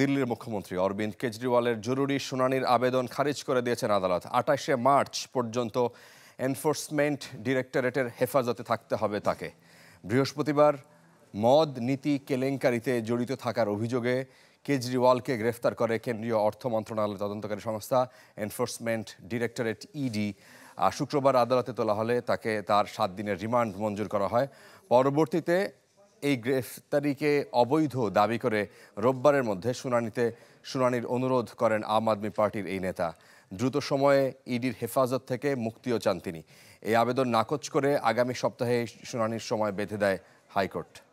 দিল্লির মুখ্যমন্ত্রী অরবিন্দ কেজরিওয়ালের জরুরি শুনানির আবেদন খারিজ করে দিয়েছেন আদালত আঠাশে মার্চ পর্যন্ত এনফোর্সমেন্ট ডিরেক্টরেটের হেফাজতে থাকতে হবে তাকে বৃহস্পতিবার মদ নীতি কেলেঙ্কারিতে জড়িত থাকার অভিযোগে কেজরিওয়ালকে গ্রেফতার করে কেন্দ্রীয় অর্থ মন্ত্রণালয়ের তদন্তকারী সংস্থা এনফোর্সমেন্ট ডিরেক্টরেট ইডি শুক্রবার আদালতে তোলা হলে তাকে তার সাত দিনের রিমান্ড মঞ্জুর করা হয় পরবর্তীতে এই গ্রেফতারিকে অবৈধ দাবি করে রোববারের মধ্যে শুনানিতে শুনানির অনুরোধ করেন আম আদমি পার্টির এই নেতা দ্রুত সময়ে ইডির হেফাজত থেকে মুক্তিও চান তিনি এই আবেদন নাকচ করে আগামী সপ্তাহে শুনানির সময় বেঁধে দেয় হাইকোর্ট